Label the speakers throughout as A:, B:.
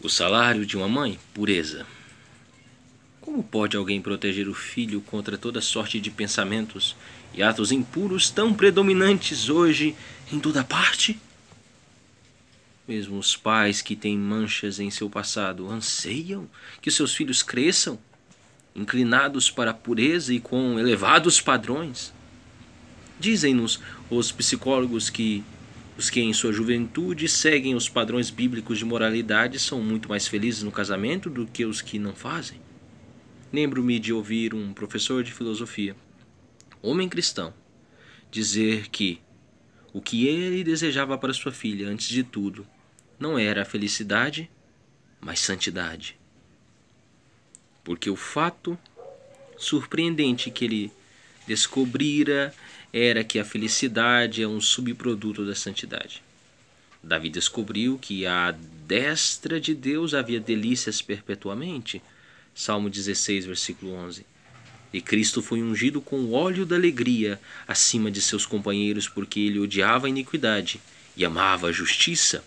A: O salário de uma mãe? Pureza. Como pode alguém proteger o filho contra toda sorte de pensamentos e atos impuros tão predominantes hoje em toda parte? Mesmo os pais que têm manchas em seu passado anseiam que seus filhos cresçam, inclinados para a pureza e com elevados padrões. Dizem-nos os psicólogos que os que em sua juventude seguem os padrões bíblicos de moralidade são muito mais felizes no casamento do que os que não fazem. Lembro-me de ouvir um professor de filosofia, homem cristão, dizer que o que ele desejava para sua filha, antes de tudo, não era a felicidade, mas santidade. Porque o fato surpreendente que ele descobrira era que a felicidade é um subproduto da santidade. Davi descobriu que a destra de Deus havia delícias perpetuamente. Salmo 16, versículo 11. E Cristo foi ungido com o óleo da alegria acima de seus companheiros, porque ele odiava a iniquidade e amava a justiça.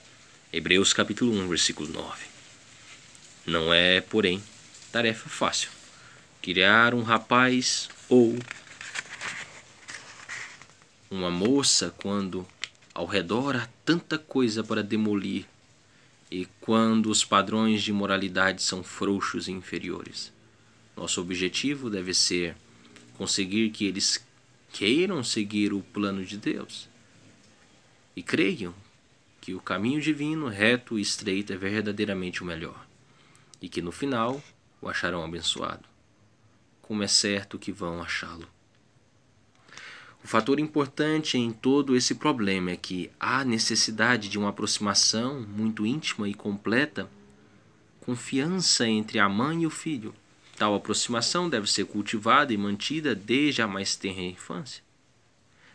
A: Hebreus capítulo 1, versículo 9. Não é, porém, tarefa fácil. Criar um rapaz ou uma moça quando ao redor há tanta coisa para demolir e quando os padrões de moralidade são frouxos e inferiores. Nosso objetivo deve ser conseguir que eles queiram seguir o plano de Deus e creiam que o caminho divino, reto e estreito, é verdadeiramente o melhor e que no final o acharão abençoado. Como é certo que vão achá-lo. O fator importante em todo esse problema é que há necessidade de uma aproximação muito íntima e completa, confiança entre a mãe e o filho. Tal aproximação deve ser cultivada e mantida desde a mais tenra infância.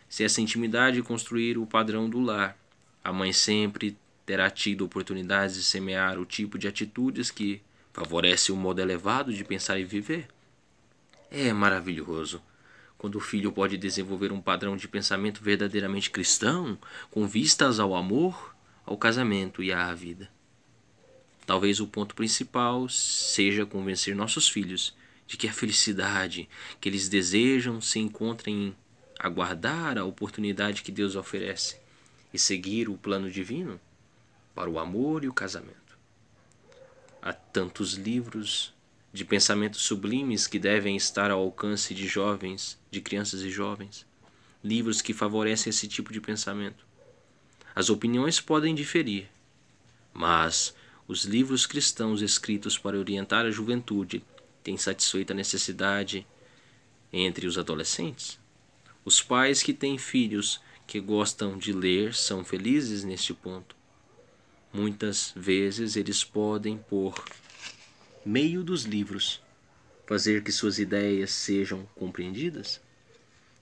A: Se essa intimidade construir o padrão do lar, a mãe sempre terá tido oportunidades de semear o tipo de atitudes que favorece o modo elevado de pensar e viver. É maravilhoso quando o filho pode desenvolver um padrão de pensamento verdadeiramente cristão, com vistas ao amor, ao casamento e à vida. Talvez o ponto principal seja convencer nossos filhos de que a felicidade que eles desejam se encontra em aguardar a oportunidade que Deus oferece e seguir o plano divino para o amor e o casamento. Há tantos livros de pensamentos sublimes que devem estar ao alcance de jovens, de crianças e jovens. Livros que favorecem esse tipo de pensamento. As opiniões podem diferir, mas os livros cristãos escritos para orientar a juventude têm satisfeito a necessidade entre os adolescentes. Os pais que têm filhos que gostam de ler são felizes neste ponto. Muitas vezes eles podem pôr meio dos livros, fazer que suas ideias sejam compreendidas?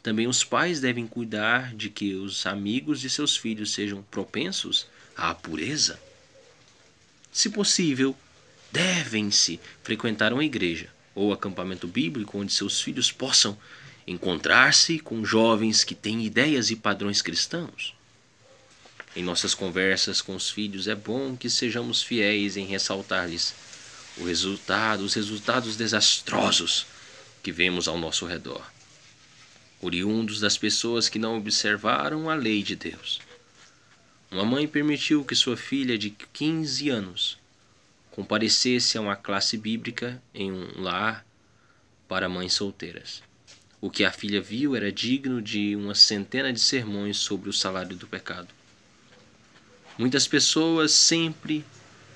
A: Também os pais devem cuidar de que os amigos de seus filhos sejam propensos à pureza. Se possível, devem-se frequentar uma igreja ou acampamento bíblico onde seus filhos possam encontrar-se com jovens que têm ideias e padrões cristãos. Em nossas conversas com os filhos, é bom que sejamos fiéis em ressaltar-lhes o resultado, os resultados desastrosos que vemos ao nosso redor, oriundos das pessoas que não observaram a lei de Deus. Uma mãe permitiu que sua filha de 15 anos comparecesse a uma classe bíblica em um lar para mães solteiras. O que a filha viu era digno de uma centena de sermões sobre o salário do pecado. Muitas pessoas sempre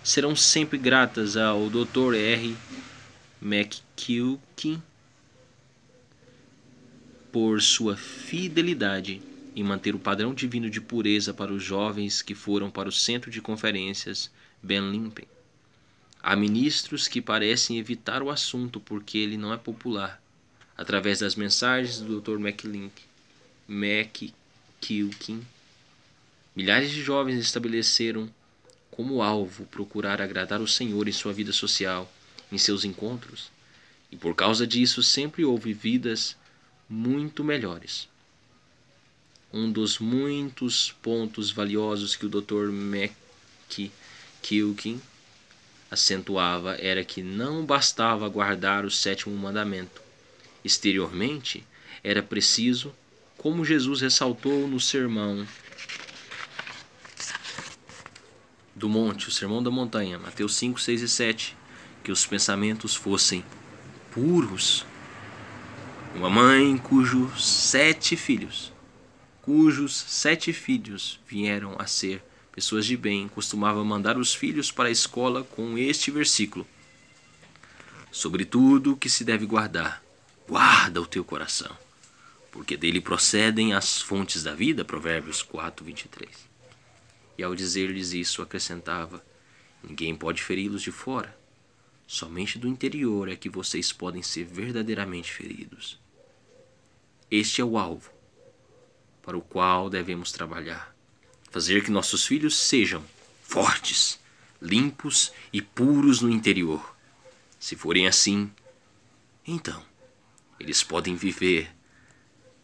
A: serão sempre gratas ao Dr. R. McKilkin por sua fidelidade em manter o padrão divino de pureza para os jovens que foram para o centro de conferências Ben Limpen. Há ministros que parecem evitar o assunto porque ele não é popular, através das mensagens do Dr. McLink, McKilkin. Milhares de jovens estabeleceram como alvo procurar agradar o Senhor em sua vida social, em seus encontros, e por causa disso sempre houve vidas muito melhores. Um dos muitos pontos valiosos que o Dr. Kilkin acentuava era que não bastava guardar o sétimo mandamento. Exteriormente, era preciso, como Jesus ressaltou no sermão do monte, o sermão da montanha, Mateus 5, 6 e 7, que os pensamentos fossem puros. Uma mãe cujos sete filhos, cujos sete filhos vieram a ser pessoas de bem, costumava mandar os filhos para a escola com este versículo: Sobre tudo que se deve guardar, guarda o teu coração, porque dele procedem as fontes da vida. Provérbios 4, 23 e ao dizer-lhes isso acrescentava: Ninguém pode feri-los de fora. Somente do interior é que vocês podem ser verdadeiramente feridos. Este é o alvo para o qual devemos trabalhar. Fazer que nossos filhos sejam fortes, limpos e puros no interior. Se forem assim, então eles podem viver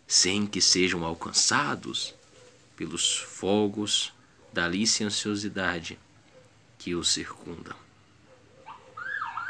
A: sem que sejam alcançados pelos fogos da licenciosidade que o circundam.